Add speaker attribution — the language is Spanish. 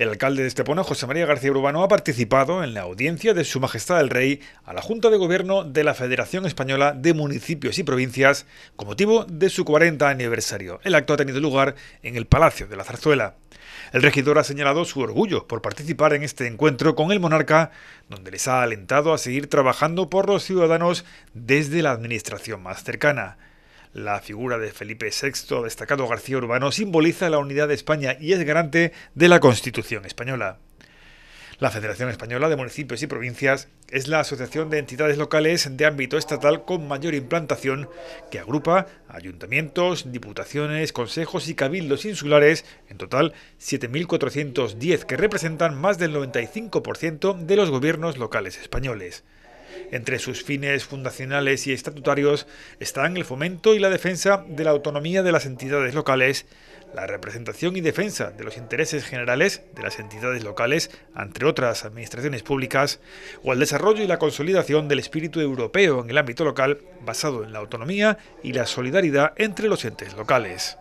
Speaker 1: El alcalde de Estepona, José María García Urbano, ha participado en la audiencia de Su Majestad el Rey a la Junta de Gobierno de la Federación Española de Municipios y Provincias con motivo de su 40 aniversario. El acto ha tenido lugar en el Palacio de la Zarzuela. El regidor ha señalado su orgullo por participar en este encuentro con el monarca, donde les ha alentado a seguir trabajando por los ciudadanos desde la administración más cercana. La figura de Felipe VI, destacado García Urbano, simboliza la unidad de España y es garante de la Constitución española. La Federación Española de Municipios y Provincias es la asociación de entidades locales de ámbito estatal con mayor implantación que agrupa ayuntamientos, diputaciones, consejos y cabildos insulares, en total 7.410 que representan más del 95% de los gobiernos locales españoles. Entre sus fines fundacionales y estatutarios están el fomento y la defensa de la autonomía de las entidades locales, la representación y defensa de los intereses generales de las entidades locales, entre otras administraciones públicas, o el desarrollo y la consolidación del espíritu europeo en el ámbito local basado en la autonomía y la solidaridad entre los entes locales.